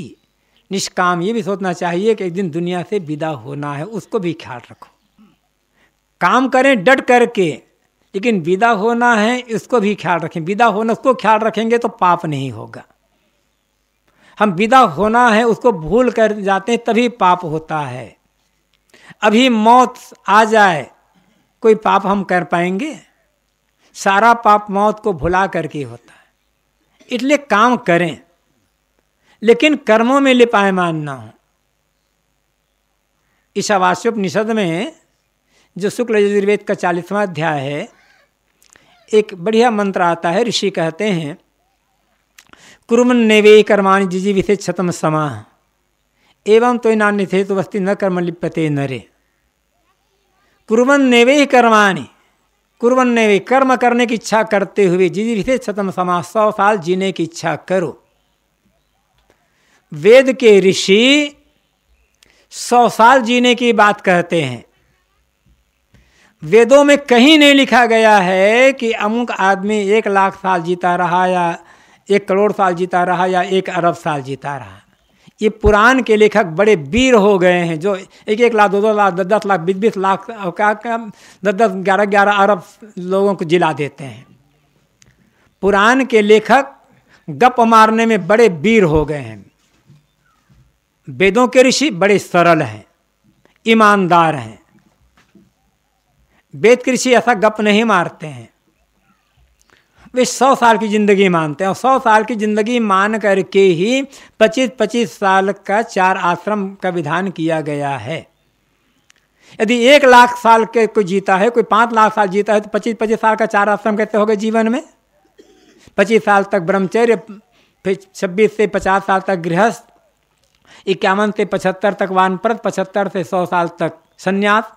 निष्काम ये भी सोचना चाहिए कि एक दिन दुनिया से विदा होना है उसको भी ख्याल रखो काम करें डट करके लेकिन विदा होना है इसको भी ख्याल रखें विदा होना उसको ख्याल रखेंगे तो पाप नहीं होगा हम विदा होना है उसको भूल कर जाते हैं तभी पाप होता है अभी मौत आ जाए कोई पाप हम कर पाएंगे सारा पाप मौत को भुला करके होता है इसलिए काम करें लेकिन कर्मों में लिपायमान ना हो ईशावास्योपनिषद में जो शुक्ल यजुर्वेद का चालीसवां अध्याय है एक बढ़िया मंत्र आता है ऋषि कहते हैं कुरुमन नेवे कर्माणि जिजी विशेष क्षतम समा एवं तो इना थे तो वस्ती न कर्म लिप्यते नरे कुरुमन नेवे कर्माणि कुरुमन नेवे कर्म करने की इच्छा करते हुए जिजी विशेष क्षतम समा सौ साल जीने की इच्छा करो वेद के ऋषि सौ साल जीने की बात कहते हैं वेदों में कहीं नहीं लिखा गया है कि अमुक आदमी एक लाख साल जीता रहा या एक करोड़ साल जीता रहा या एक अरब साल जीता रहा ये पुराण के लेखक बड़े वीर हो गए हैं जो एक एक लाख दो दो लाख दस दस लाख बीस बीस लाख क्या क्या दस दस ग्यारह ग्यारह अरब लोगों को जिला देते हैं पुराण के लेखक गप मारने में बड़े वीर हो गए हैं वेदों के ऋषि बड़े सरल हैं ईमानदार हैं वेद के ऋषि ऐसा गप नहीं मारते हैं वे सौ साल की ज़िंदगी मानते हैं और सौ साल की ज़िंदगी मान करके ही पच्चीस पच्चीस साल का चार आश्रम का विधान किया गया है यदि एक लाख साल के कोई जीता है कोई पाँच लाख साल जीता है तो पच्चीस पच्चीस साल का चार आश्रम कैसे हो गए जीवन में पच्चीस साल तक ब्रह्मचर्य फिर छब्बीस से पचास साल तक गृहस्थ इक्यावन से पचहत्तर तक प्रत पचहत्तर से सौ साल तक संन्यास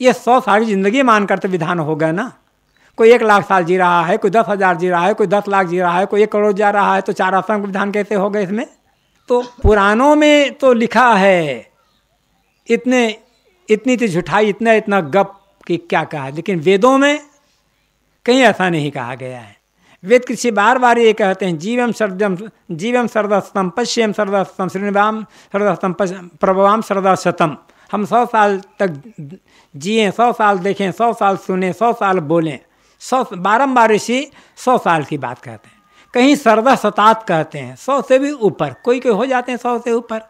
ये सौ सारी जिंदगी मानकर तो विधान हो गए ना कोई एक लाख साल जी रहा है कोई दस हज़ार जी रहा है कोई दस लाख जी रहा है कोई एक करोड़ जा रहा है तो चार आसन का विधान कैसे हो गए इसमें तो पुराणों में तो लिखा है इतने इतनी तो झुठाई इतना इतना गप कि क्या कहा लेकिन वेदों में कहीं ऐसा नहीं कहा गया है वेद कृषि बार बार ये कहते हैं जीवम सर्दम जीवम सर्दस्तम पश्यम सर्दस्तम श्रीनिवाम सर्दस्तम प्रभवाम सर्दशतम हम सौ साल तक जिए सौ साल देखें सौ साल सुने सौ साल बोलें सौ बारम्बार ऋषि सौ साल की बात कहते हैं कहीं सरदा सतात कहते हैं सौ से भी ऊपर कोई कोई हो जाते हैं सौ से ऊपर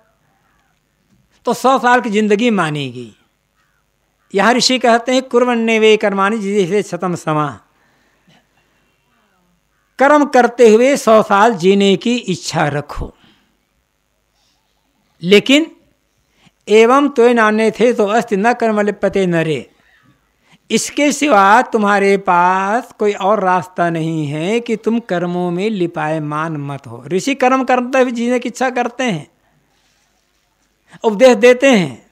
तो सौ साल की जिंदगी मानेगी यह ऋषि कहते हैं कुरवन ने वे कर्मानी जिसे शतम समा कर्म करते हुए सौ साल जीने की इच्छा रखो लेकिन एवं तो नाने थे तो अस्त न कर्मल पते नरे इसके सिवा तुम्हारे पास कोई और रास्ता नहीं है कि तुम कर्मों में लिपाए मान मत हो ऋषि कर्म करते हुए जीने की इच्छा करते हैं उपदेश देते हैं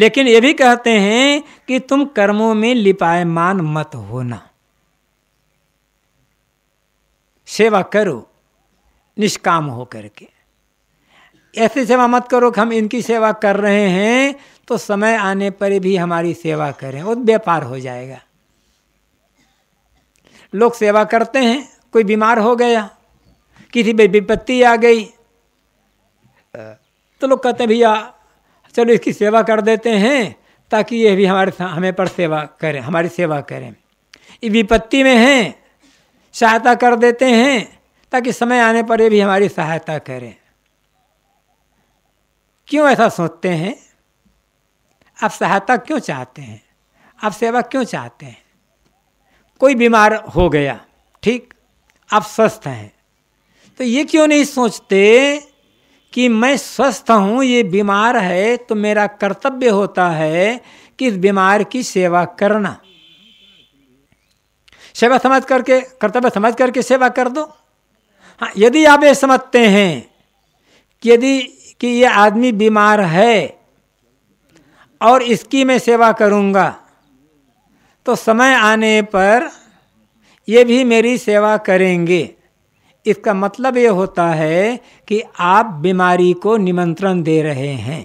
लेकिन ये भी कहते हैं कि तुम कर्मों में लिपाए मान मत होना सेवा करो निष्काम हो करके ऐसे सेवा मत करो कि हम इनकी सेवा कर रहे हैं तो समय आने पर भी हमारी सेवा करें वो व्यापार हो जाएगा लोग सेवा करते हैं कोई बीमार हो गया किसी पे विपत्ति आ गई तो लोग कहते हैं भैया चलो इसकी सेवा कर देते हैं ताकि ये भी हमारे हमें पर सेवा करें हमारी सेवा करें ये विपत्ति में हैं सहायता कर देते हैं ताकि समय आने पर ये भी हमारी सहायता करें क्यों ऐसा सोचते हैं आप सहायता क्यों चाहते हैं आप सेवा क्यों चाहते हैं कोई बीमार हो गया ठीक आप स्वस्थ हैं तो ये क्यों नहीं सोचते कि मैं स्वस्थ हूँ ये बीमार है तो मेरा कर्तव्य होता है कि इस बीमार की सेवा करना सेवा समझ करके कर्तव्य समझ करके सेवा कर दो हाँ यदि आप ये समझते हैं कि यदि कि ये आदमी बीमार है और इसकी मैं सेवा करूँगा तो समय आने पर ये भी मेरी सेवा करेंगे इसका मतलब ये होता है कि आप बीमारी को निमंत्रण दे रहे हैं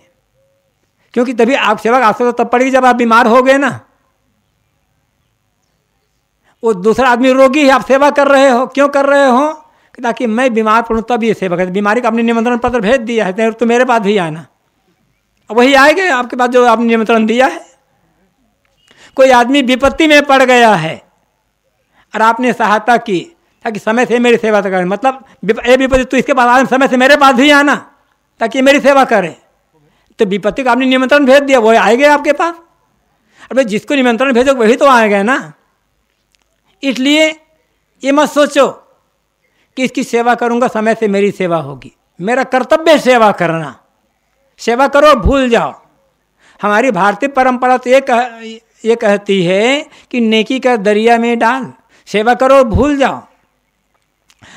क्योंकि तभी आप सेवा आपसे तो तब पड़ेगी जब आप बीमार हो गए ना वो दूसरा आदमी रोगी है आप सेवा कर रहे हो क्यों कर रहे हो ताकि मैं बीमार पड़ूँ तब ये सेवा कर बीमारी का आपने निमंत्रण पत्र भेज दिया है तो मेरे पास भी आना अब वही आएगा आपके पास जो आपने निमंत्रण दिया है कोई आदमी विपत्ति में पड़ गया है और आपने सहायता की ताकि समय से मेरी सेवा तो करें मतलब ये विपत्ति तो इसके बाद समय से मेरे पास भी आना ताकि मेरी सेवा करें तो विपत्ति का आपने निमंत्रण भेज दिया वो आएगा आपके पास अरे जिसको निमंत्रण भेजो वही तो आएगा ना इसलिए ये मत सोचो कि इसकी सेवा करूँगा समय से मेरी सेवा होगी मेरा कर्तव्य सेवा करना सेवा करो भूल जाओ हमारी भारतीय परंपरा तो ये कह ये कहती है कि नेकी का दरिया में डाल सेवा करो भूल जाओ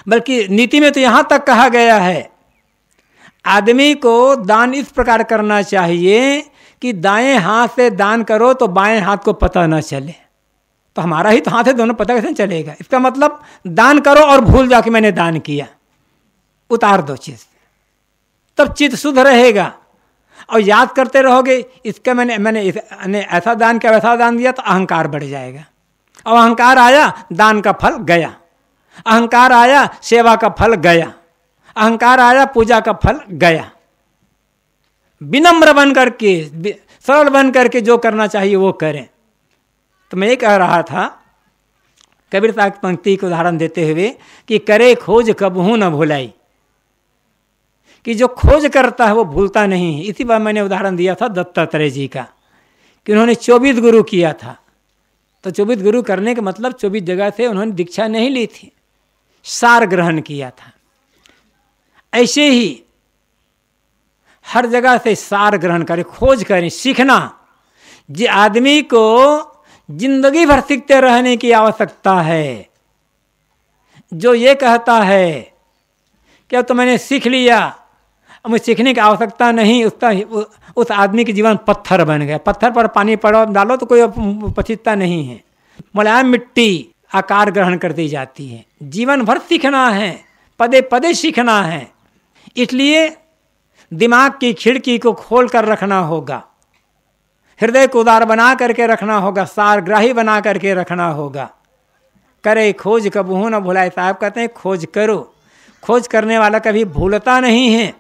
बल्कि नीति में तो यहाँ तक कहा गया है आदमी को दान इस प्रकार करना चाहिए कि दाएं हाथ से दान करो तो बाएं हाथ को पता ना चले तो हमारा ही तो हाथ है दोनों पता कैसे चलेगा इसका मतलब दान करो और भूल जाओ कि मैंने दान किया उतार दो चीज़ तब चित्त शुद्ध रहेगा और याद करते रहोगे इसका मैंने मैंने मैंने ऐसा दान किया वैसा दान दिया तो अहंकार बढ़ जाएगा और अहंकार आया दान का फल गया अहंकार आया सेवा का फल गया अहंकार आया पूजा का फल गया विनम्र बन करके सरल बन करके जो करना चाहिए वो करें तो मैं ये कह रहा था कबीर की पंक्ति को उदाहरण देते हुए कि करे खोज कबहू न भुलाई कि जो खोज करता है वो भूलता नहीं है इसी बार मैंने उदाहरण दिया था दत्तात्रेय जी का कि उन्होंने चौबीस गुरु किया था तो चौबीस गुरु करने का मतलब चौबीस जगह से उन्होंने दीक्षा नहीं ली थी सार ग्रहण किया था ऐसे ही हर जगह से सार ग्रहण करें खोज करें सीखना जे आदमी को जिंदगी भर सीखते रहने की आवश्यकता है जो ये कहता है क्या तो मैंने सीख लिया अब मुझे सीखने की आवश्यकता नहीं उसका उस आदमी के जीवन पत्थर बन गया पत्थर पर पानी पड़ो डालो तो कोई पछिता नहीं है मुलायम मिट्टी आकार ग्रहण कर दी जाती है जीवन भर सीखना है पदे पदे सीखना है इसलिए दिमाग की खिड़की को खोल कर रखना होगा हृदय को उदार बना करके रखना होगा सारग्राही बना करके रखना होगा करे खोज कबूहू न भुलाए साहब कहते हैं खोज करो खोज करने वाला कभी भूलता नहीं है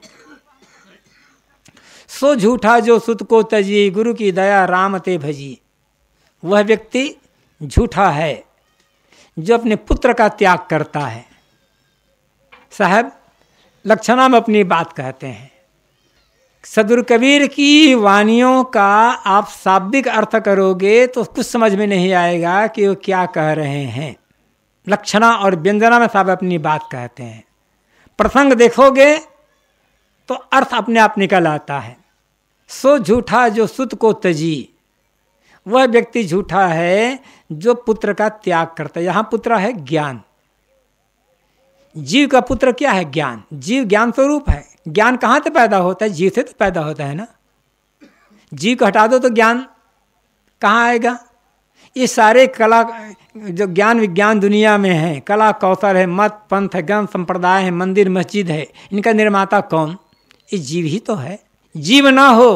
सो झूठा जो सुत को तजिए गुरु की दया राम ते भजिए वह व्यक्ति झूठा है जो अपने पुत्र का त्याग करता है साहब लक्षणा में अपनी बात कहते हैं सदुर कबीर की वाणियों का आप शाब्दिक अर्थ करोगे तो कुछ समझ में नहीं आएगा कि वो क्या कह रहे हैं लक्षणा और व्यंजना में साहब अपनी बात कहते हैं प्रसंग देखोगे तो अर्थ अपने आप निकल आता है सो झूठा जो सुत को तजी वह व्यक्ति झूठा है जो पुत्र का त्याग करता है यहाँ पुत्र है ज्ञान जीव का पुत्र क्या है ज्ञान जीव ज्ञान स्वरूप है ज्ञान कहाँ से पैदा होता है जीव से तो पैदा होता है ना जीव को हटा दो तो ज्ञान कहाँ आएगा ये सारे कला जो ज्ञान विज्ञान दुनिया में है कला कौशल है मत पंथ है गण संप्रदाय है मंदिर मस्जिद है इनका निर्माता कौन ये जीव ही तो है जीव ना हो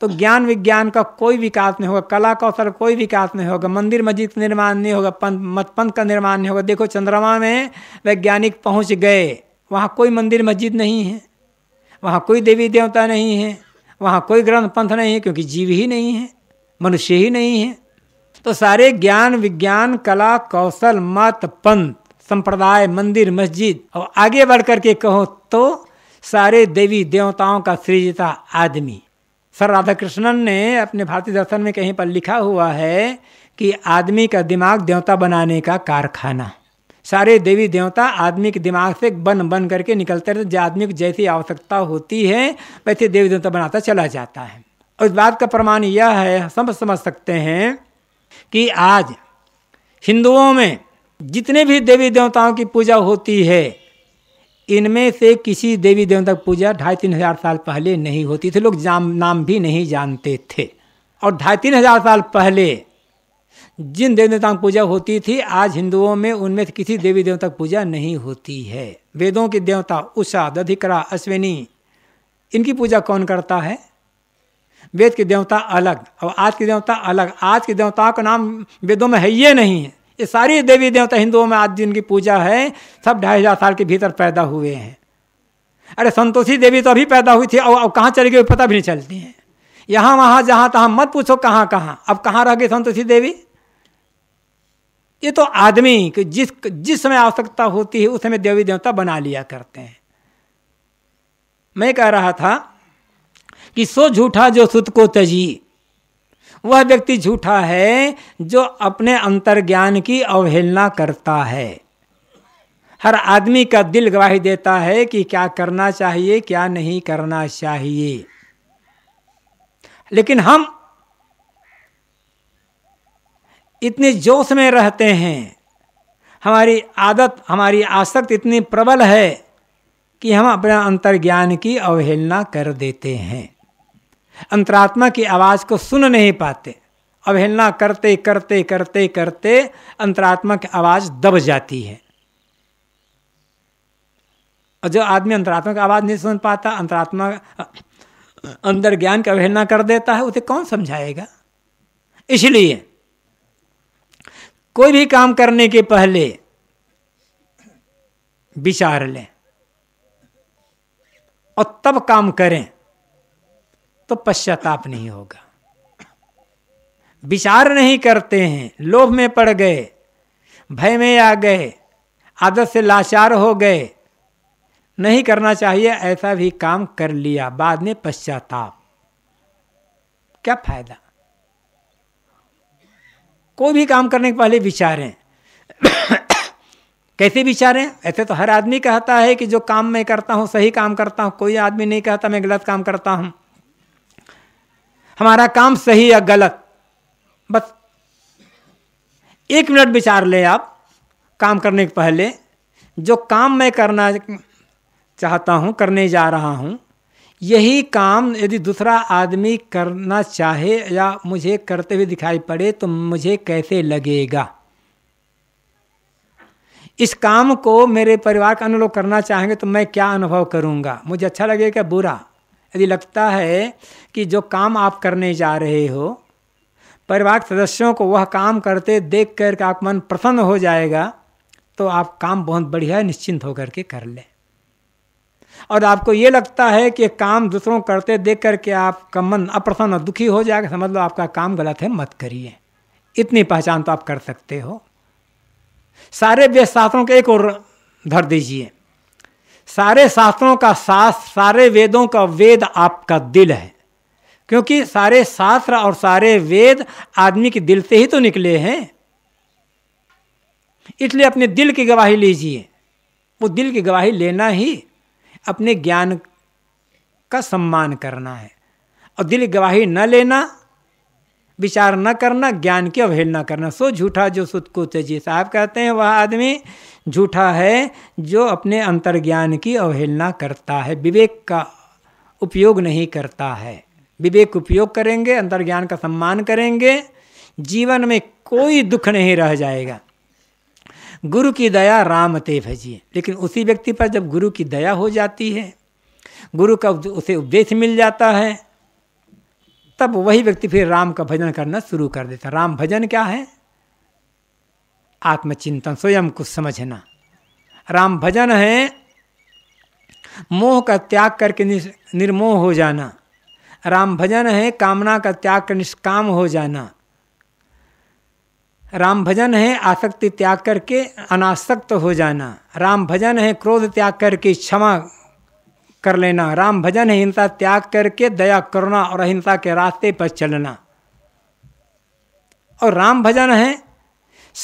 तो ज्ञान विज्ञान का कोई विकास नहीं होगा कला कौशल का कोई विकास नहीं होगा मंदिर मस्जिद का निर्माण नहीं होगा पंथ मत पंथ का निर्माण नहीं होगा देखो चंद्रमा में वैज्ञानिक पहुंच गए वहाँ कोई मंदिर मस्जिद नहीं है वहाँ कोई देवी देवता नहीं है वहाँ कोई ग्रंथ पंथ नहीं है क्योंकि जीव ही नहीं है मनुष्य ही नहीं है तो सारे ज्ञान विज्ञान कला कौशल मत पंथ संप्रदाय मंदिर मस्जिद और आगे बढ़ करके कहो तो सारे देवी देवताओं का सृजता आदमी सर राधा कृष्णन ने अपने भारतीय दर्शन में कहीं पर लिखा हुआ है कि आदमी का दिमाग देवता बनाने का कारखाना सारे देवी देवता आदमी के दिमाग से बन बन करके निकलते रहते आदमी को जैसी आवश्यकता होती है वैसे देवी देवता बनाता चला जाता है और इस बात का प्रमाण यह है सब समझ सकते हैं कि आज हिंदुओं में जितने भी देवी देवताओं की पूजा होती है इनमें से किसी देवी देवता की पूजा ढाई तीन हजार साल पहले नहीं होती थी लोग जाम नाम भी नहीं जानते थे और ढाई तीन हजार साल पहले जिन देवी देवताओं की पूजा होती थी आज हिंदुओं में उनमें किसी देवी देवता की पूजा नहीं होती है वेदों के देवता उषा दधिकरा अश्विनी इनकी पूजा कौन करता है वेद के देवता अलग और आज के देवता अलग आज के देवताओं का नाम वेदों में है ये नहीं है ये सारी देवी देवता हिंदुओं में आज जिनकी पूजा है सब ढाई हज़ार साल के भीतर पैदा हुए हैं अरे संतोषी देवी तो अभी पैदा हुई थी और, अब कहाँ चली गई पता भी नहीं चलती हैं यहाँ वहाँ जहाँ तहाँ मत पूछो कहाँ कहाँ अब कहाँ रह गई संतोषी देवी ये तो आदमी कि जिस जिस समय आवश्यकता होती है उस समय देवी देवता बना लिया करते हैं मैं कह रहा था कि सो झूठा जो सुत को तजी वह व्यक्ति झूठा है जो अपने अंतर्ज्ञान की अवहेलना करता है हर आदमी का दिल गवाही देता है कि क्या करना चाहिए क्या नहीं करना चाहिए लेकिन हम इतने जोश में रहते हैं हमारी आदत हमारी आसक्ति इतनी प्रबल है कि हम अपने अंतर्ज्ञान की अवहेलना कर देते हैं अंतरात्मा की आवाज़ को सुन नहीं पाते अवहेलना करते करते करते करते अंतरात्मा की आवाज़ दब जाती है और जो आदमी अंतरात्मा की आवाज़ नहीं सुन पाता अंतरात्मा अंदर ज्ञान की अवहेलना कर देता है उसे कौन समझाएगा इसलिए कोई भी काम करने के पहले विचार लें और तब काम करें तो पश्चाताप नहीं होगा विचार नहीं करते हैं लोभ में पड़ गए भय में आ गए आदत से लाचार हो गए नहीं करना चाहिए ऐसा भी काम कर लिया बाद में पश्चाताप क्या फायदा कोई भी काम करने के पहले विचारें कैसे विचारें ऐसे तो हर आदमी कहता है कि जो काम मैं करता हूँ सही काम करता हूँ कोई आदमी नहीं कहता मैं गलत काम करता हूँ हमारा काम सही या गलत बस एक मिनट विचार ले आप काम करने के पहले जो काम मैं करना चाहता हूँ करने जा रहा हूँ यही काम यदि दूसरा आदमी करना चाहे या मुझे करते हुए दिखाई पड़े तो मुझे कैसे लगेगा इस काम को मेरे परिवार का अनुलोक करना चाहेंगे तो मैं क्या अनुभव करूँगा मुझे अच्छा लगेगा बुरा यदि लगता है कि जो काम आप करने जा रहे हो परिवार के सदस्यों को वह काम करते देख कर के आप मन प्रसन्न हो जाएगा तो आप काम बहुत बढ़िया निश्चिंत होकर के कर लें और आपको ये लगता है कि काम दूसरों करते देख करके आपका मन अप्रसन्न और दुखी हो जाएगा समझ लो आपका काम गलत है मत करिए इतनी पहचान तो आप कर सकते हो सारे वेद शास्त्रों के एक और धर दीजिए सारे शास्त्रों का शास्त्र सारे वेदों का वेद आपका दिल है क्योंकि सारे शास्त्र और सारे वेद आदमी के दिल से ही तो निकले हैं इसलिए अपने दिल की गवाही लीजिए वो दिल की गवाही लेना ही अपने ज्ञान का सम्मान करना है और दिल गवाही न लेना विचार न करना ज्ञान की अवहेलना करना सो झूठा जो सुत को साहब कहते हैं वह आदमी झूठा है जो अपने अंतर्ज्ञान की अवहेलना करता है विवेक का उपयोग नहीं करता है विवेक उपयोग करेंगे अंतर्ज्ञान का सम्मान करेंगे जीवन में कोई दुख नहीं रह जाएगा गुरु की दया राम ते भजिए लेकिन उसी व्यक्ति पर जब गुरु की दया हो जाती है गुरु का उसे उपदेश मिल जाता है तब वही व्यक्ति फिर राम का भजन करना शुरू कर देता राम भजन क्या है आत्मचिंतन स्वयं को समझना राम भजन है मोह का त्याग करके निर्मोह हो जाना राम भजन है कामना का त्याग कर निष्काम हो जाना राम भजन है आसक्ति त्याग करके अनासक्त हो जाना राम भजन है क्रोध त्याग करके क्षमा कर लेना राम भजन है हिंसा त्याग करके दया करुणा और अहिंसा के रास्ते पर चलना और राम भजन है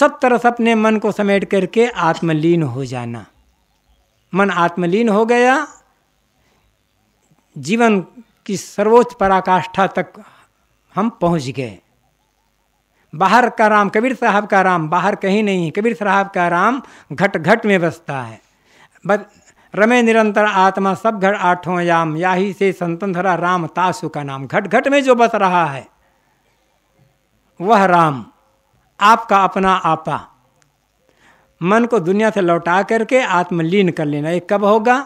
सब तरह से अपने मन को समेट करके आत्मलीन हो जाना मन आत्मलीन हो गया जीवन की सर्वोच्च पराकाष्ठा तक हम पहुंच गए बाहर का राम कबीर साहब का राम बाहर कहीं नहीं कबीर साहब का राम घट घट में बसता है बस रमे निरंतर आत्मा सब घट आठों याम याही से संतन धरा राम तासु का नाम घट घट में जो बस रहा है वह राम आपका अपना आपा मन को दुनिया से लौटा करके आत्मलीन कर लेना ये कब होगा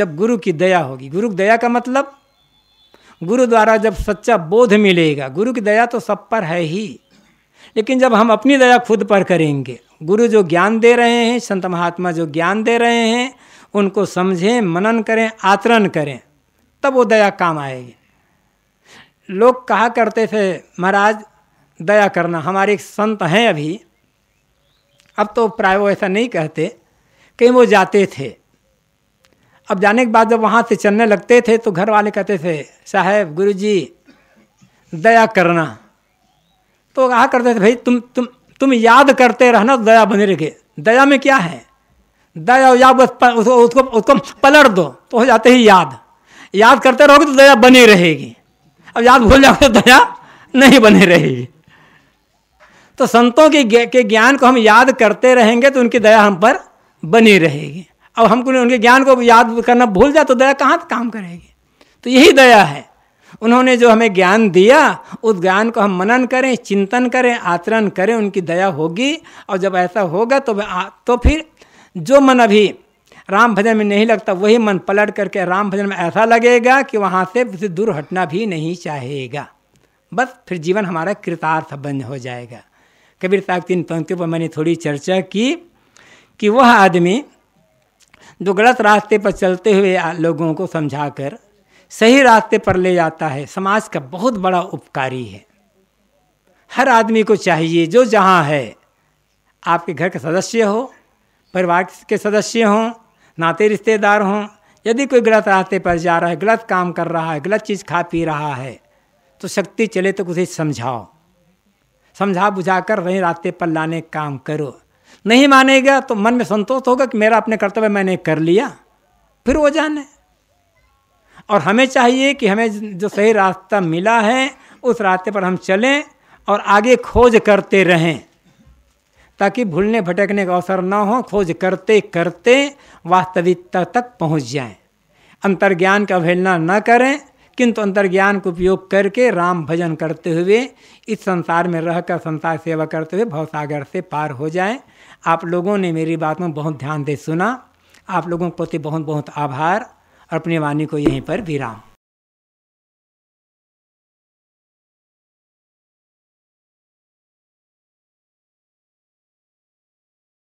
जब गुरु की दया होगी गुरु की दया का मतलब गुरु द्वारा जब सच्चा बोध मिलेगा गुरु की दया तो सब पर है ही लेकिन जब हम अपनी दया खुद पर करेंगे गुरु जो ज्ञान दे रहे हैं संत महात्मा जो ज्ञान दे रहे हैं उनको समझें मनन करें आचरण करें तब वो दया काम आएगी लोग कहा करते थे महाराज दया करना हमारे संत हैं अभी अब तो प्राय वो ऐसा नहीं कहते कहीं वो जाते थे अब जाने के बाद जब वहाँ से चलने लगते थे तो घर वाले कहते थे साहेब गुरु जी दया करना तो कहा करते थे भाई तुम तुम तुम याद करते रहना दया बने रखे दया में क्या है दया बस उसको उसको उसको पलट दो तो हो जाते ही याद याद करते रहोगे तो दया बनी रहेगी अब याद भूल जाओगे तो दया नहीं बनी रहेगी तो संतों के के ज्ञान को हम याद करते रहेंगे तो उनकी दया हम पर बनी रहेगी अब हमको उनके ज्ञान को याद करना भूल जाए तो दया कहाँ काम करेगी तो यही दया है उन्होंने जो हमें ज्ञान दिया उस ज्ञान को हम मनन करें चिंतन करें आचरण करें उनकी दया होगी और जब ऐसा होगा तो आ, तो फिर जो मन अभी राम भजन में नहीं लगता वही मन पलट करके राम भजन में ऐसा लगेगा कि वहाँ से उसे दूर हटना भी नहीं चाहेगा बस फिर जीवन हमारा कृतार्थ बंद हो जाएगा कबीर साहब तीन पंक्तियों पर मैंने थोड़ी चर्चा की कि वह आदमी जो गलत रास्ते पर चलते हुए लोगों को समझाकर सही रास्ते पर ले जाता है समाज का बहुत बड़ा उपकारी है हर आदमी को चाहिए जो जहाँ है आपके घर के सदस्य हो परिवार के सदस्य हों नाते रिश्तेदार हों यदि कोई गलत रास्ते पर जा रहा है गलत काम कर रहा है गलत चीज़ खा पी रहा है तो शक्ति चले तो उसे समझाओ समझा बुझा कर वहीं रास्ते पर लाने काम करो नहीं मानेगा तो मन में संतोष होगा कि मेरा अपने कर्तव्य मैंने कर लिया फिर वो जाने और हमें चाहिए कि हमें जो सही रास्ता मिला है उस रास्ते पर हम चलें और आगे खोज करते रहें ताकि भूलने भटकने का अवसर ना हो खोज करते करते वास्तविकता तक पहुंच जाएं अंतर्ज्ञान का अवहेलना न करें किंतु अंतर्ज्ञान का उपयोग करके राम भजन करते हुए इस संसार में रहकर संसार सेवा करते हुए भवसागर से पार हो जाएं आप लोगों ने मेरी बात में बहुत ध्यान दे सुना आप लोगों के प्रति बहुत बहुत आभार अपनी वाणी को यहीं पर विराम